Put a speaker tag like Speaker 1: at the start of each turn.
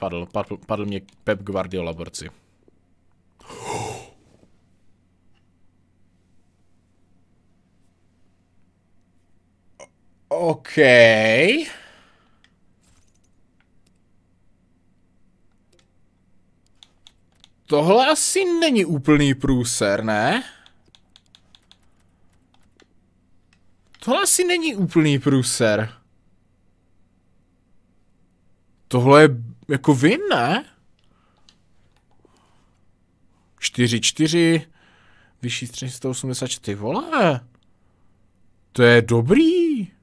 Speaker 1: Padl, padl, padl mě Pep Guardiola, borci.
Speaker 2: OK. Tohle asi není úplný průser, ne? Tohle asi není úplný průser. Tohle je jako vy ne? 4, 4, vyšší 384, vole. To je dobrý.